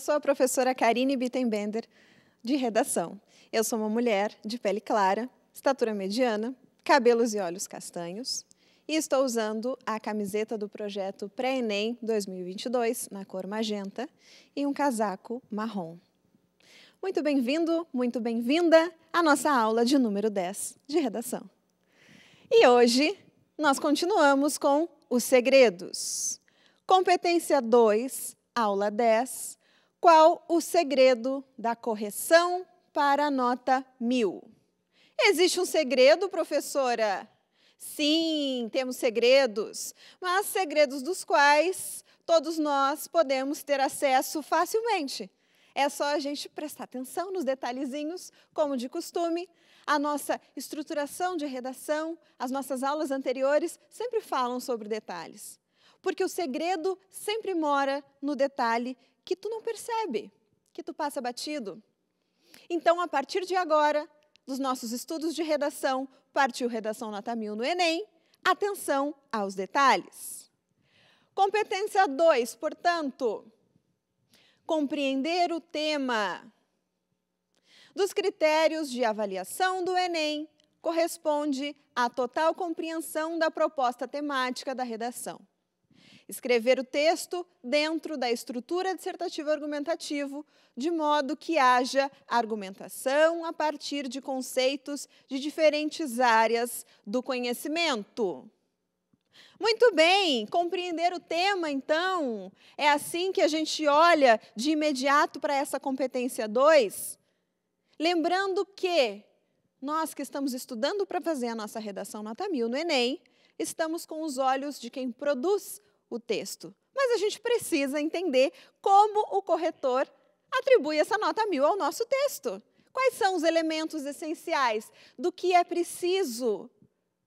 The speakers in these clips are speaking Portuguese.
Eu sou a professora Karine Bittenbender, de redação. Eu sou uma mulher de pele clara, estatura mediana, cabelos e olhos castanhos, e estou usando a camiseta do projeto Pré-ENEM 2022, na cor magenta, e um casaco marrom. Muito bem-vindo, muito bem-vinda à nossa aula de número 10 de redação. E hoje nós continuamos com os segredos. Competência 2, aula 10, qual o segredo da correção para a nota mil? Existe um segredo, professora? Sim, temos segredos, mas segredos dos quais todos nós podemos ter acesso facilmente. É só a gente prestar atenção nos detalhezinhos, como de costume. A nossa estruturação de redação, as nossas aulas anteriores sempre falam sobre detalhes. Porque o segredo sempre mora no detalhe que tu não percebe, que tu passa batido. Então, a partir de agora, dos nossos estudos de redação, partiu Redação Nota 1000 no Enem, atenção aos detalhes. Competência 2, portanto, compreender o tema dos critérios de avaliação do Enem corresponde à total compreensão da proposta temática da redação. Escrever o texto dentro da estrutura dissertativa argumentativo, de modo que haja argumentação a partir de conceitos de diferentes áreas do conhecimento. Muito bem, compreender o tema, então, é assim que a gente olha de imediato para essa competência 2. Lembrando que nós que estamos estudando para fazer a nossa redação nota mil no Enem, estamos com os olhos de quem produz o texto. Mas a gente precisa entender como o corretor atribui essa nota mil ao nosso texto. Quais são os elementos essenciais do que é preciso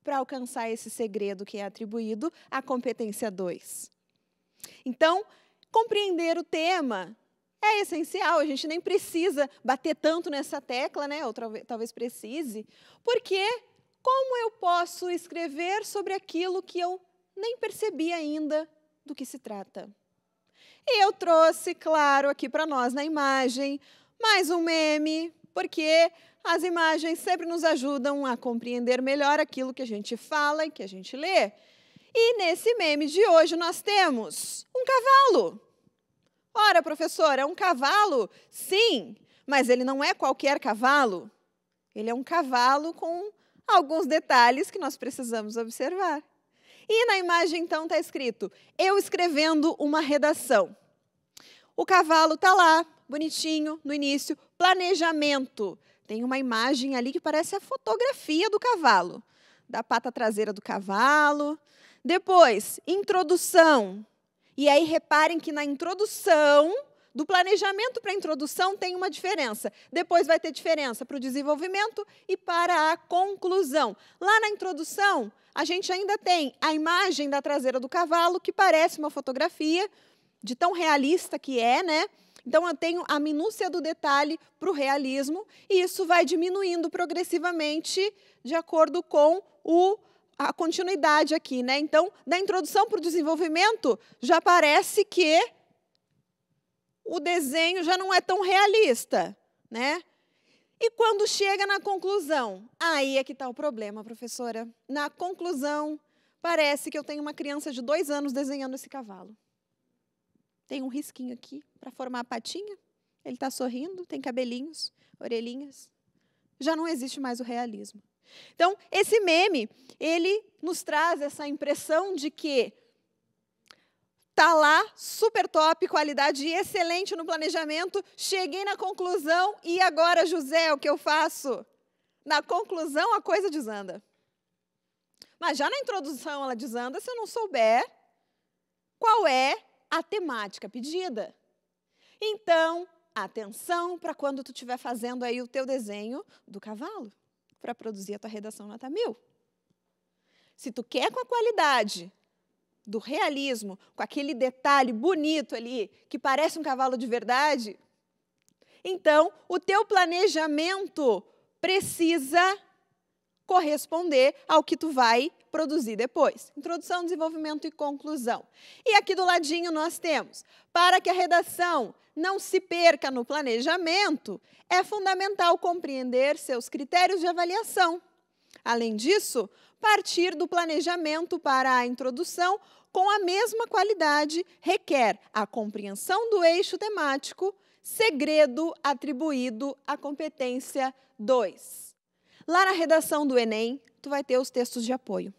para alcançar esse segredo que é atribuído à competência 2? Então, compreender o tema é essencial, a gente nem precisa bater tanto nessa tecla, né? Ou talvez precise, porque como eu posso escrever sobre aquilo que eu nem percebi ainda do que se trata. E eu trouxe, claro, aqui para nós na imagem, mais um meme, porque as imagens sempre nos ajudam a compreender melhor aquilo que a gente fala e que a gente lê. E nesse meme de hoje nós temos um cavalo. Ora, professor, é um cavalo? Sim, mas ele não é qualquer cavalo. Ele é um cavalo com alguns detalhes que nós precisamos observar. E na imagem, então, está escrito: eu escrevendo uma redação. O cavalo está lá, bonitinho, no início. Planejamento. Tem uma imagem ali que parece a fotografia do cavalo, da pata traseira do cavalo. Depois, introdução. E aí, reparem que na introdução do planejamento para a introdução tem uma diferença. Depois vai ter diferença para o desenvolvimento e para a conclusão. Lá na introdução, a gente ainda tem a imagem da traseira do cavalo, que parece uma fotografia, de tão realista que é, né? Então eu tenho a minúcia do detalhe para o realismo e isso vai diminuindo progressivamente de acordo com o, a continuidade aqui, né? Então, da introdução para o desenvolvimento, já parece que o desenho já não é tão realista, né? E quando chega na conclusão, aí é que está o problema, professora. Na conclusão, parece que eu tenho uma criança de dois anos desenhando esse cavalo. Tem um risquinho aqui para formar a patinha. Ele está sorrindo, tem cabelinhos, orelhinhas. Já não existe mais o realismo. Então, esse meme, ele nos traz essa impressão de que tá lá, super top, qualidade excelente no planejamento, cheguei na conclusão e agora, José, o que eu faço? Na conclusão, a coisa desanda. Mas já na introdução ela desanda se eu não souber qual é a temática pedida. Então, atenção para quando tu estiver fazendo aí o teu desenho do cavalo, para produzir a tua redação nota mil. Se tu quer com a qualidade do realismo, com aquele detalhe bonito ali, que parece um cavalo de verdade, então o teu planejamento precisa corresponder ao que tu vai produzir depois. Introdução, desenvolvimento e conclusão. E aqui do ladinho nós temos: para que a redação não se perca no planejamento, é fundamental compreender seus critérios de avaliação. Além disso, partir do planejamento para a introdução com a mesma qualidade requer a compreensão do eixo temático, segredo atribuído à competência 2. Lá na redação do Enem, tu vai ter os textos de apoio.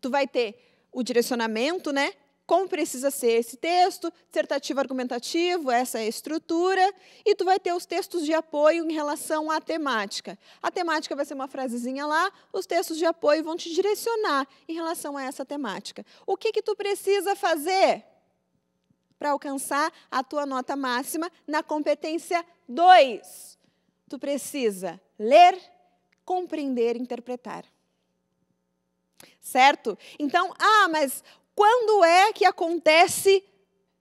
Tu vai ter o direcionamento, né, como precisa ser esse texto, dissertativo argumentativo, essa é a estrutura, e tu vai ter os textos de apoio em relação à temática. A temática vai ser uma frasezinha lá, os textos de apoio vão te direcionar em relação a essa temática. O que que tu precisa fazer para alcançar a tua nota máxima na competência 2? Tu precisa ler, compreender e interpretar certo? Então, ah, mas quando é que acontece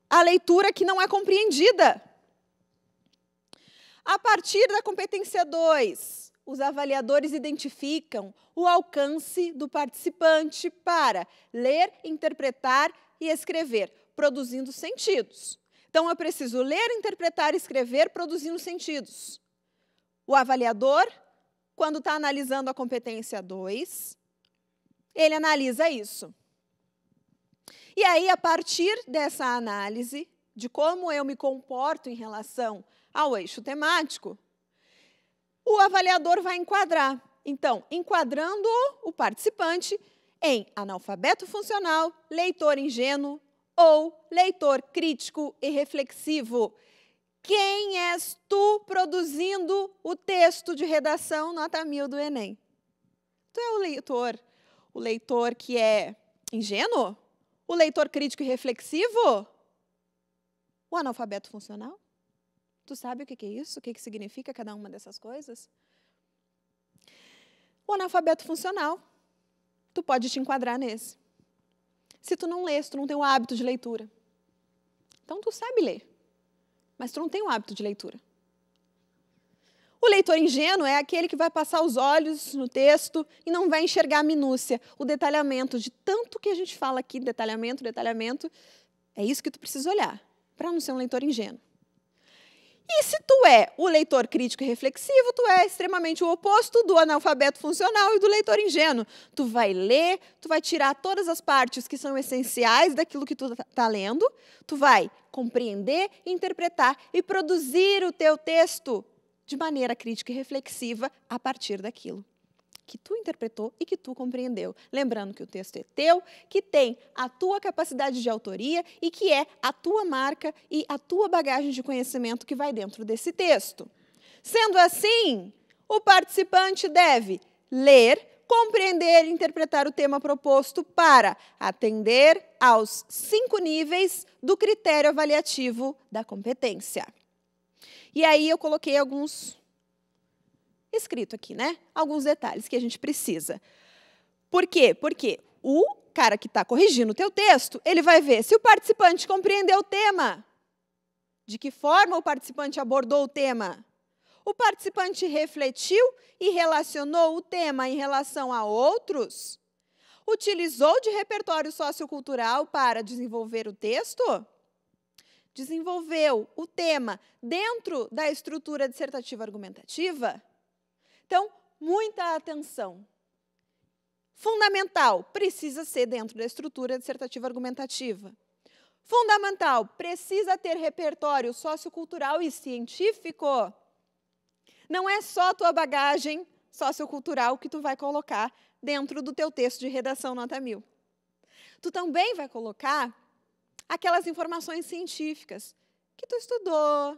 a leitura que não é compreendida? A partir da competência 2, os avaliadores identificam o alcance do participante para ler, interpretar e escrever, produzindo sentidos. Então, eu preciso ler, interpretar e escrever, produzindo sentidos. O avaliador, quando está analisando a competência 2, ele analisa isso. E aí, a partir dessa análise de como eu me comporto em relação ao eixo temático, o avaliador vai enquadrar. Então, enquadrando o participante em analfabeto funcional, leitor ingênuo ou leitor crítico e reflexivo. Quem és tu produzindo o texto de redação nota mil do Enem? Tu é o leitor, o leitor que é ingênuo? O leitor crítico e reflexivo? O analfabeto funcional? Tu sabe o que é isso? O que significa cada uma dessas coisas? O analfabeto funcional, tu pode te enquadrar nesse. Se tu não lês, tu não tem o hábito de leitura. Então tu sabe ler, mas tu não tem o hábito de leitura. O leitor ingênuo é aquele que vai passar os olhos no texto e não vai enxergar a minúcia, o detalhamento de tanto que a gente fala aqui, detalhamento, detalhamento. É isso que tu precisa olhar, para não ser um leitor ingênuo. E se tu é o leitor crítico e reflexivo, tu é extremamente o oposto do analfabeto funcional e do leitor ingênuo. Tu vai ler, tu vai tirar todas as partes que são essenciais daquilo que tu está tá lendo, tu vai compreender, interpretar e produzir o teu texto de maneira crítica e reflexiva a partir daquilo que tu interpretou e que tu compreendeu. Lembrando que o texto é teu, que tem a tua capacidade de autoria e que é a tua marca e a tua bagagem de conhecimento que vai dentro desse texto. Sendo assim, o participante deve ler, compreender e interpretar o tema proposto para atender aos cinco níveis do critério avaliativo da competência. E aí eu coloquei alguns escrito aqui, né? Alguns detalhes que a gente precisa. Por quê? Porque o cara que está corrigindo o teu texto, ele vai ver se o participante compreendeu o tema, de que forma o participante abordou o tema, o participante refletiu e relacionou o tema em relação a outros, utilizou de repertório sociocultural para desenvolver o texto desenvolveu o tema dentro da estrutura dissertativa argumentativa, então, muita atenção. Fundamental, precisa ser dentro da estrutura dissertativa argumentativa. Fundamental, precisa ter repertório sociocultural e científico. Não é só a tua bagagem sociocultural que tu vai colocar dentro do teu texto de redação nota mil. Tu também vai colocar aquelas informações científicas que tu estudou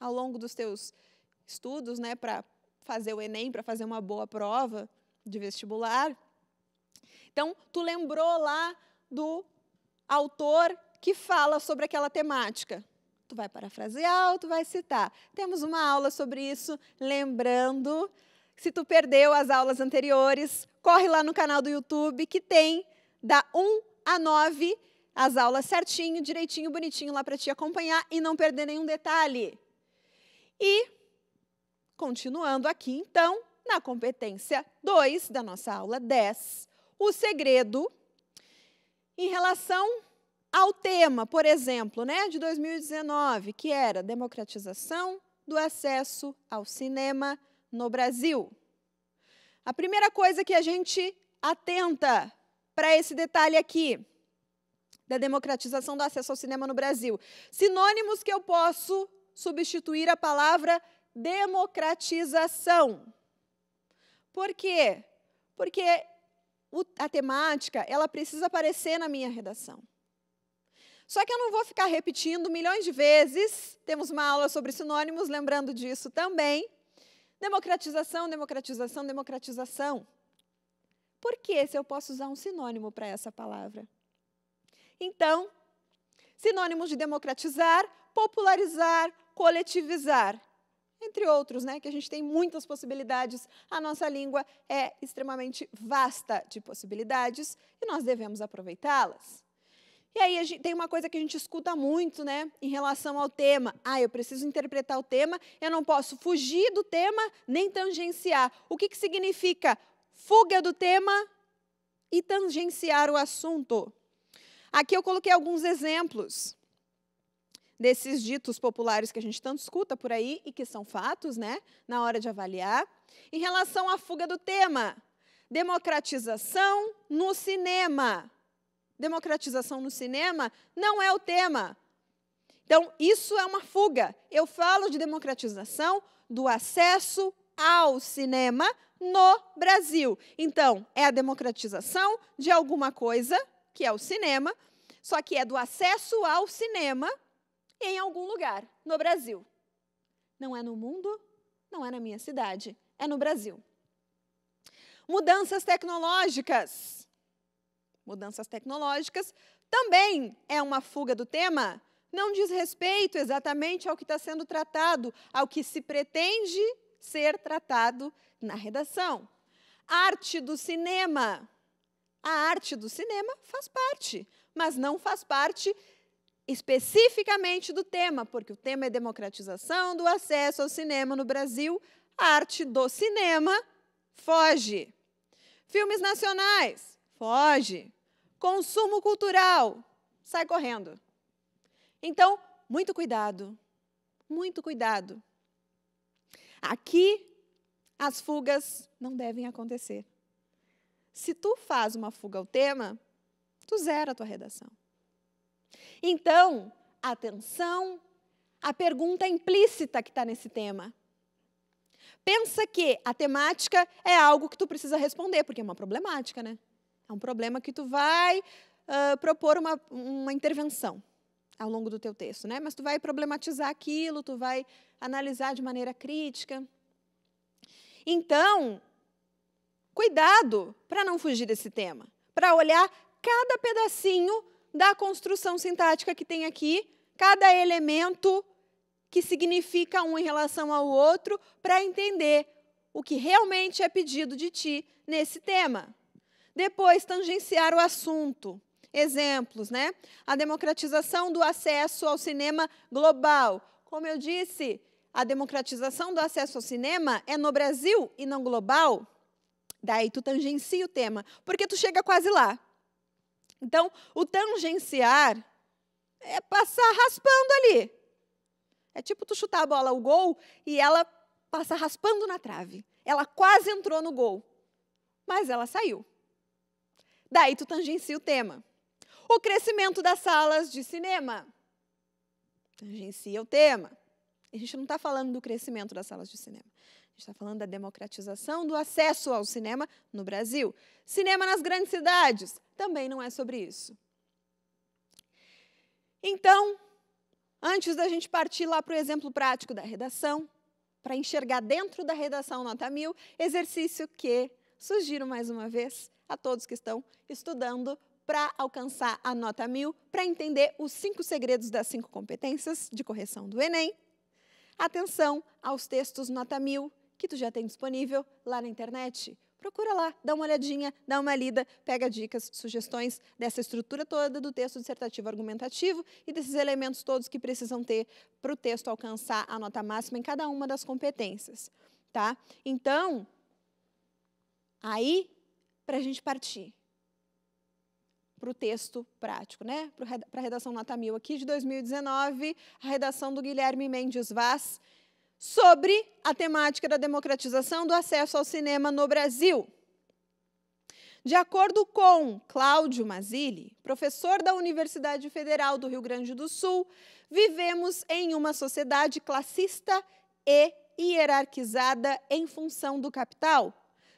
ao longo dos teus estudos, né, para fazer o Enem, para fazer uma boa prova de vestibular. Então, tu lembrou lá do autor que fala sobre aquela temática. Tu vai parafrasear ou tu vai citar. Temos uma aula sobre isso, lembrando. Se tu perdeu as aulas anteriores, corre lá no canal do YouTube que tem da 1 a 9 as aulas certinho, direitinho, bonitinho lá para te acompanhar e não perder nenhum detalhe. E continuando aqui então, na competência 2 da nossa aula 10, o segredo em relação ao tema, por exemplo, né, de 2019, que era democratização do acesso ao cinema no Brasil. A primeira coisa que a gente atenta para esse detalhe aqui, da democratização do acesso ao cinema no Brasil. Sinônimos que eu posso substituir a palavra democratização. Por quê? Porque a temática ela precisa aparecer na minha redação. Só que eu não vou ficar repetindo milhões de vezes. Temos uma aula sobre sinônimos, lembrando disso também. Democratização, democratização, democratização. Por que se eu posso usar um sinônimo para essa palavra? Então, sinônimos de democratizar, popularizar, coletivizar, entre outros, né, que a gente tem muitas possibilidades. A nossa língua é extremamente vasta de possibilidades e nós devemos aproveitá-las. E aí gente, tem uma coisa que a gente escuta muito, né, em relação ao tema. Ah, eu preciso interpretar o tema, eu não posso fugir do tema nem tangenciar. O que, que significa fuga do tema e tangenciar o assunto? Aqui eu coloquei alguns exemplos desses ditos populares que a gente tanto escuta por aí e que são fatos, né, na hora de avaliar. Em relação à fuga do tema, democratização no cinema. Democratização no cinema não é o tema. Então, isso é uma fuga. Eu falo de democratização do acesso ao cinema no Brasil. Então, é a democratização de alguma coisa que é o cinema, só que é do acesso ao cinema em algum lugar no Brasil. Não é no mundo, não é na minha cidade, é no Brasil. Mudanças tecnológicas. Mudanças tecnológicas também é uma fuga do tema, não diz respeito exatamente ao que está sendo tratado, ao que se pretende ser tratado na redação. Arte do cinema. A arte do cinema faz parte, mas não faz parte especificamente do tema, porque o tema é democratização do acesso ao cinema no Brasil. A arte do cinema foge. Filmes nacionais, foge. Consumo cultural, sai correndo. Então, muito cuidado, muito cuidado. Aqui, as fugas não devem acontecer. Se tu faz uma fuga ao tema, tu zera a tua redação. Então, atenção à pergunta implícita que está nesse tema. Pensa que a temática é algo que tu precisa responder, porque é uma problemática, né? É um problema que tu vai uh, propor uma, uma intervenção ao longo do teu texto, né? Mas tu vai problematizar aquilo, tu vai analisar de maneira crítica. Então, Cuidado para não fugir desse tema, para olhar cada pedacinho da construção sintática que tem aqui, cada elemento que significa um em relação ao outro, para entender o que realmente é pedido de ti nesse tema. Depois, tangenciar o assunto. Exemplos, né? A democratização do acesso ao cinema global. Como eu disse, a democratização do acesso ao cinema é no Brasil e não global. Daí tu tangencia o tema, porque tu chega quase lá. Então, o tangenciar é passar raspando ali. É tipo tu chutar a bola ao gol e ela passa raspando na trave. Ela quase entrou no gol, mas ela saiu. Daí tu tangencia o tema. O crescimento das salas de cinema. Tangencia o tema. A gente não está falando do crescimento das salas de cinema está falando da democratização do acesso ao cinema no Brasil. Cinema nas grandes cidades também não é sobre isso. Então, antes da gente partir lá para o exemplo prático da redação, para enxergar dentro da redação nota mil, exercício que sugiro mais uma vez a todos que estão estudando para alcançar a nota mil, para entender os cinco segredos das cinco competências de correção do Enem. Atenção aos textos nota mil que tu já tem disponível lá na internet. Procura lá, dá uma olhadinha, dá uma lida, pega dicas, sugestões dessa estrutura toda do texto dissertativo argumentativo e desses elementos todos que precisam ter para o texto alcançar a nota máxima em cada uma das competências, tá? Então, aí, para a gente partir para o texto prático, né? Para a redação nota mil aqui de 2019, a redação do Guilherme Mendes Vaz, sobre a temática da democratização do acesso ao cinema no Brasil. De acordo com Cláudio Mazzilli, professor da Universidade Federal do Rio Grande do Sul, vivemos em uma sociedade classista e hierarquizada em função do capital,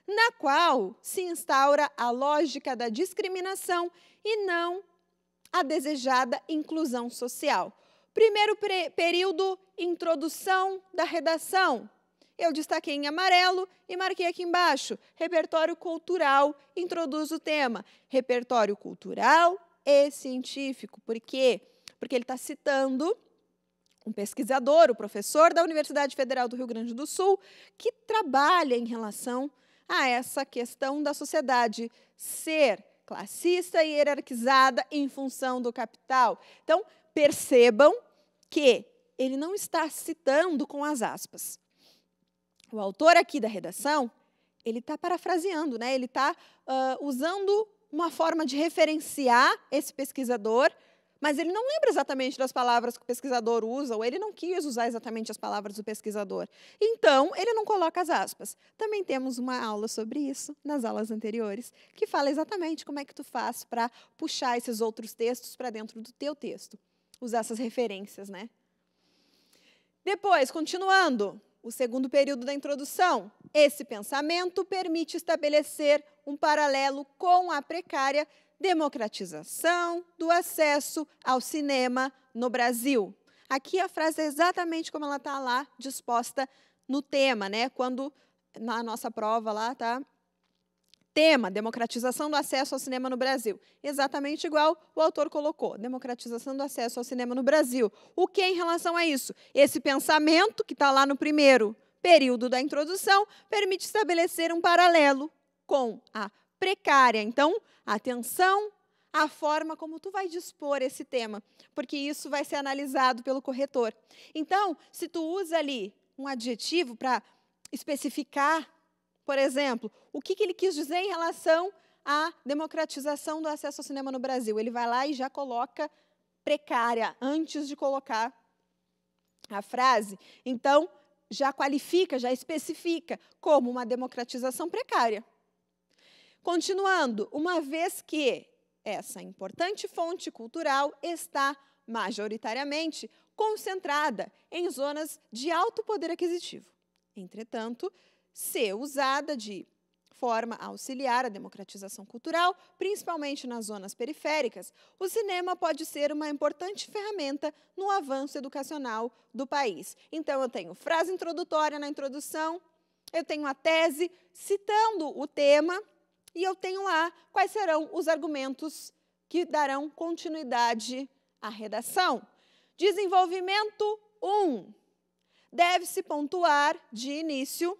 na qual se instaura a lógica da discriminação e não a desejada inclusão social. Primeiro período, introdução da redação. Eu destaquei em amarelo e marquei aqui embaixo. Repertório cultural introduz o tema. Repertório cultural e científico. Por quê? Porque ele está citando um pesquisador, o professor da Universidade Federal do Rio Grande do Sul, que trabalha em relação a essa questão da sociedade ser classista e hierarquizada em função do capital. Então, percebam que ele não está citando com as aspas. O autor aqui da redação, ele está parafraseando, né? ele está uh, usando uma forma de referenciar esse pesquisador, mas ele não lembra exatamente das palavras que o pesquisador usa, ou ele não quis usar exatamente as palavras do pesquisador. Então, ele não coloca as aspas. Também temos uma aula sobre isso nas aulas anteriores, que fala exatamente como é que tu faz para puxar esses outros textos para dentro do teu texto usar essas referências, né? Depois, continuando, o segundo período da introdução. Esse pensamento permite estabelecer um paralelo com a precária democratização do acesso ao cinema no Brasil. Aqui a frase é exatamente como ela está lá disposta no tema, né? Quando na nossa prova lá tá Tema: Democratização do acesso ao cinema no Brasil. Exatamente igual o autor colocou: Democratização do acesso ao cinema no Brasil. O que em relação a isso? Esse pensamento, que está lá no primeiro período da introdução, permite estabelecer um paralelo com a precária. Então, atenção à forma como tu vai dispor esse tema, porque isso vai ser analisado pelo corretor. Então, se tu usa ali um adjetivo para especificar por exemplo, o que, que ele quis dizer em relação à democratização do acesso ao cinema no Brasil. Ele vai lá e já coloca precária antes de colocar a frase. Então, já qualifica, já especifica como uma democratização precária. Continuando, uma vez que essa importante fonte cultural está majoritariamente concentrada em zonas de alto poder aquisitivo. Entretanto, ser usada de forma a auxiliar a democratização cultural, principalmente nas zonas periféricas, o cinema pode ser uma importante ferramenta no avanço educacional do país. Então, eu tenho frase introdutória na introdução, eu tenho a tese citando o tema e eu tenho lá quais serão os argumentos que darão continuidade à redação. Desenvolvimento 1. Deve-se pontuar, de início,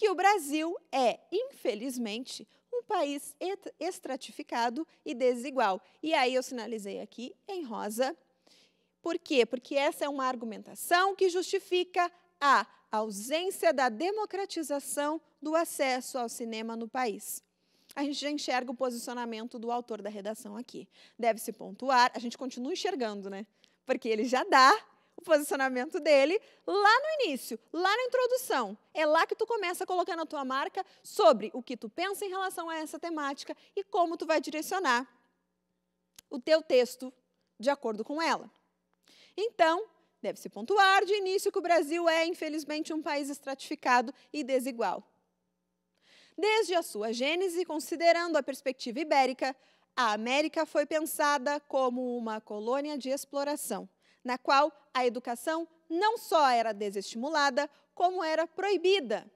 que o Brasil é, infelizmente, um país estratificado e desigual. E aí eu sinalizei aqui em rosa. Por quê? Porque essa é uma argumentação que justifica a ausência da democratização do acesso ao cinema no país. A gente já enxerga o posicionamento do autor da redação aqui. Deve-se pontuar, a gente continua enxergando, né? Porque ele já dá o posicionamento dele lá no início, lá na introdução. É lá que tu começa colocando a tua marca sobre o que tu pensa em relação a essa temática e como tu vai direcionar o teu texto de acordo com ela. Então, deve-se pontuar de início que o Brasil é, infelizmente, um país estratificado e desigual. Desde a sua gênese, considerando a perspectiva ibérica, a América foi pensada como uma colônia de exploração, na qual a educação não só era desestimulada, como era proibida.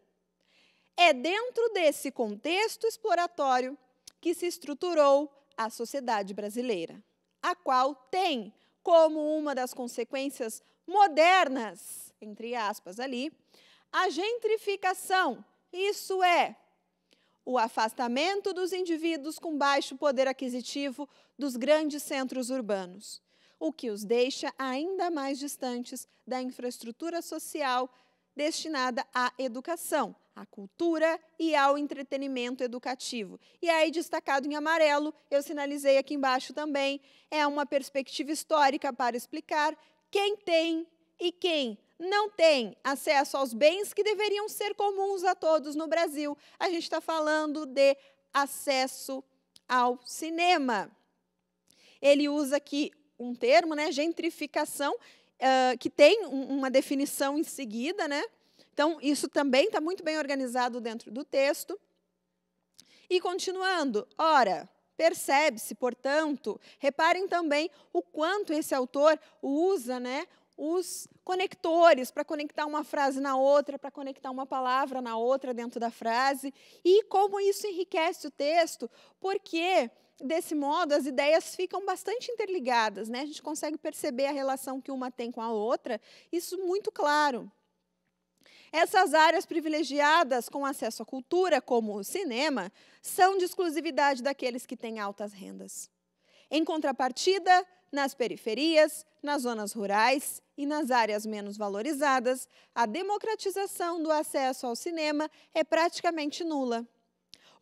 É dentro desse contexto exploratório que se estruturou a sociedade brasileira, a qual tem como uma das consequências modernas, entre aspas ali, a gentrificação, isso é, o afastamento dos indivíduos com baixo poder aquisitivo dos grandes centros urbanos o que os deixa ainda mais distantes da infraestrutura social destinada à educação, à cultura e ao entretenimento educativo. E aí, destacado em amarelo, eu sinalizei aqui embaixo também, é uma perspectiva histórica para explicar quem tem e quem não tem acesso aos bens que deveriam ser comuns a todos no Brasil. A gente está falando de acesso ao cinema. Ele usa aqui um termo, né, gentrificação, uh, que tem um, uma definição em seguida. Né? Então, isso também está muito bem organizado dentro do texto. E continuando, ora, percebe-se, portanto, reparem também o quanto esse autor usa né, os conectores para conectar uma frase na outra, para conectar uma palavra na outra dentro da frase, e como isso enriquece o texto, porque Desse modo, as ideias ficam bastante interligadas, né? A gente consegue perceber a relação que uma tem com a outra, isso muito claro. Essas áreas privilegiadas com acesso à cultura, como o cinema, são de exclusividade daqueles que têm altas rendas. Em contrapartida, nas periferias, nas zonas rurais e nas áreas menos valorizadas, a democratização do acesso ao cinema é praticamente nula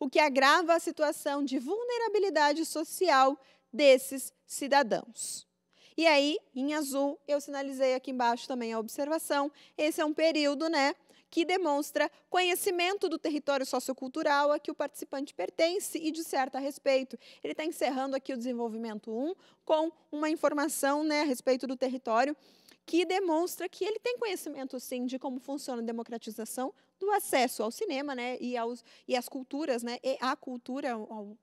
o que agrava a situação de vulnerabilidade social desses cidadãos. E aí, em azul, eu sinalizei aqui embaixo também a observação. Esse é um período, né, que demonstra conhecimento do território sociocultural a que o participante pertence e de certo a respeito. Ele está encerrando aqui o desenvolvimento 1 com uma informação né, a respeito do território que demonstra que ele tem conhecimento, sim, de como funciona a democratização do acesso ao cinema né, e, aos, e às culturas, né, e à cultura, ao,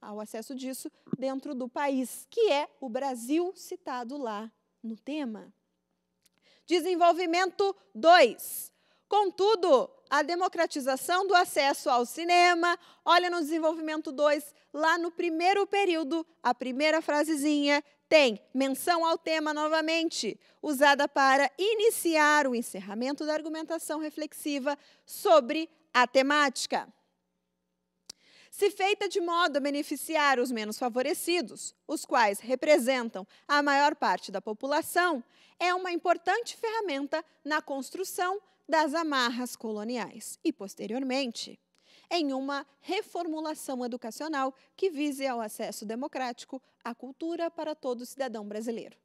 ao acesso disso dentro do país, que é o Brasil citado lá no tema. Desenvolvimento 2. Contudo, a democratização do acesso ao cinema, olha no desenvolvimento 2, lá no primeiro período, a primeira frasezinha tem menção ao tema novamente, usada para iniciar o encerramento da argumentação reflexiva sobre a temática. Se feita de modo a beneficiar os menos favorecidos, os quais representam a maior parte da população, é uma importante ferramenta na construção das amarras coloniais e, posteriormente, em uma reformulação educacional que vise ao acesso democrático à cultura para todo cidadão brasileiro.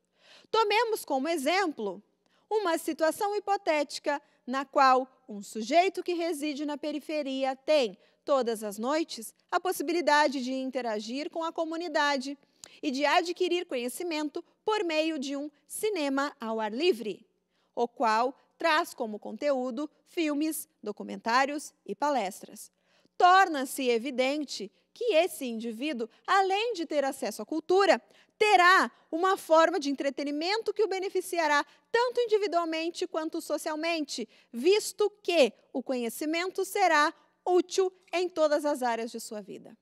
Tomemos como exemplo uma situação hipotética na qual um sujeito que reside na periferia tem, todas as noites, a possibilidade de interagir com a comunidade e de adquirir conhecimento por meio de um cinema ao ar livre, o qual traz como conteúdo filmes, documentários e palestras torna-se evidente que esse indivíduo, além de ter acesso à cultura, terá uma forma de entretenimento que o beneficiará tanto individualmente quanto socialmente, visto que o conhecimento será útil em todas as áreas de sua vida.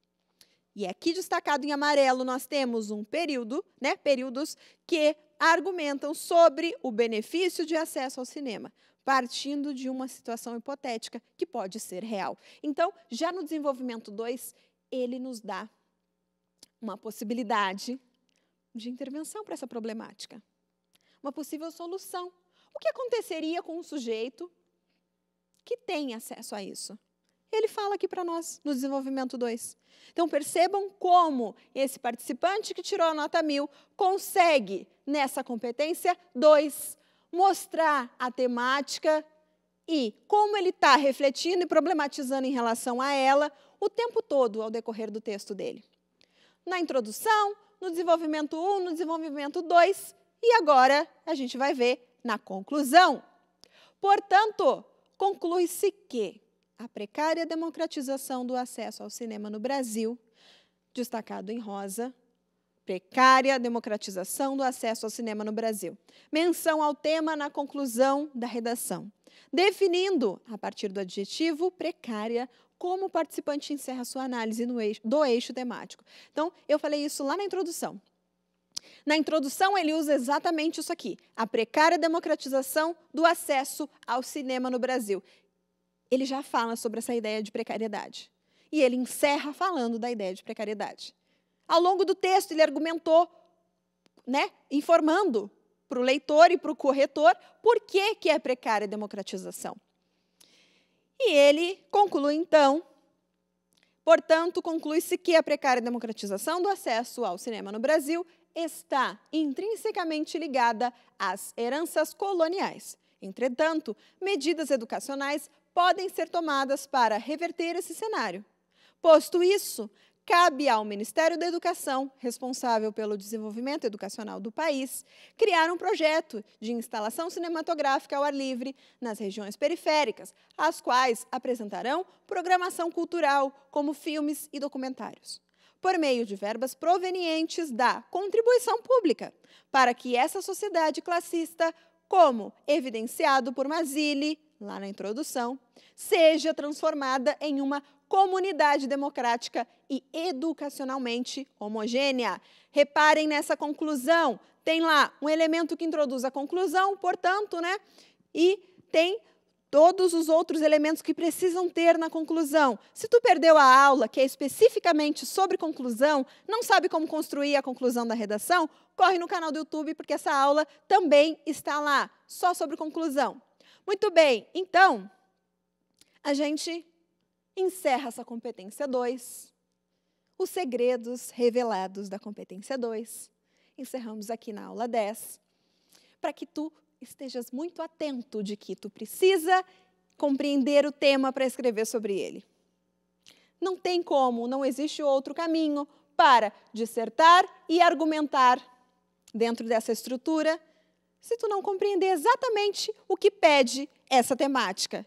E aqui destacado em amarelo, nós temos um período, né, períodos que argumentam sobre o benefício de acesso ao cinema partindo de uma situação hipotética que pode ser real. Então, já no desenvolvimento 2, ele nos dá uma possibilidade de intervenção para essa problemática, uma possível solução. O que aconteceria com um sujeito que tem acesso a isso? Ele fala aqui para nós no desenvolvimento 2. Então percebam como esse participante que tirou a nota mil consegue nessa competência 2 mostrar a temática e como ele está refletindo e problematizando em relação a ela o tempo todo ao decorrer do texto dele. Na introdução, no desenvolvimento 1, no desenvolvimento 2 e agora a gente vai ver na conclusão. Portanto, conclui-se que a precária democratização do acesso ao cinema no Brasil, destacado em rosa, Precária democratização do acesso ao cinema no Brasil. Menção ao tema na conclusão da redação. Definindo, a partir do adjetivo precária, como o participante encerra sua análise eixo, do eixo temático. Então, eu falei isso lá na introdução. Na introdução, ele usa exatamente isso aqui: a precária democratização do acesso ao cinema no Brasil. Ele já fala sobre essa ideia de precariedade. E ele encerra falando da ideia de precariedade. Ao longo do texto, ele argumentou, né, informando para o leitor e para o corretor por que, que é precária a democratização. E ele conclui, então, portanto, conclui-se que a precária democratização do acesso ao cinema no Brasil está intrinsecamente ligada às heranças coloniais. Entretanto, medidas educacionais podem ser tomadas para reverter esse cenário. Posto isso, cabe ao Ministério da Educação, responsável pelo desenvolvimento educacional do país, criar um projeto de instalação cinematográfica ao ar livre nas regiões periféricas, as quais apresentarão programação cultural, como filmes e documentários, por meio de verbas provenientes da contribuição pública, para que essa sociedade classista, como evidenciado por Mazili, lá na introdução, seja transformada em uma comunidade democrática e educacionalmente homogênea. Reparem nessa conclusão. Tem lá um elemento que introduz a conclusão, portanto, né? E tem todos os outros elementos que precisam ter na conclusão. Se tu perdeu a aula, que é especificamente sobre conclusão, não sabe como construir a conclusão da redação, corre no canal do YouTube porque essa aula também está lá, só sobre conclusão. Muito bem, então a gente encerra essa competência 2, os segredos revelados da competência 2. Encerramos aqui na aula 10, para que tu estejas muito atento de que tu precisa compreender o tema para escrever sobre ele. Não tem como, não existe outro caminho para dissertar e argumentar dentro dessa estrutura se tu não compreender exatamente o que pede essa temática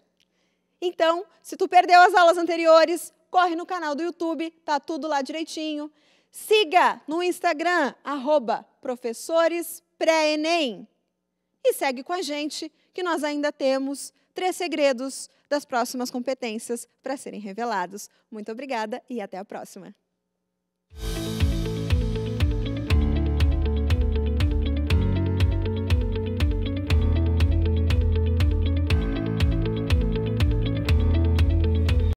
então, se tu perdeu as aulas anteriores, corre no canal do YouTube, tá tudo lá direitinho. Siga no Instagram, arroba professorespréenem. E segue com a gente, que nós ainda temos três segredos das próximas competências para serem revelados. Muito obrigada e até a próxima.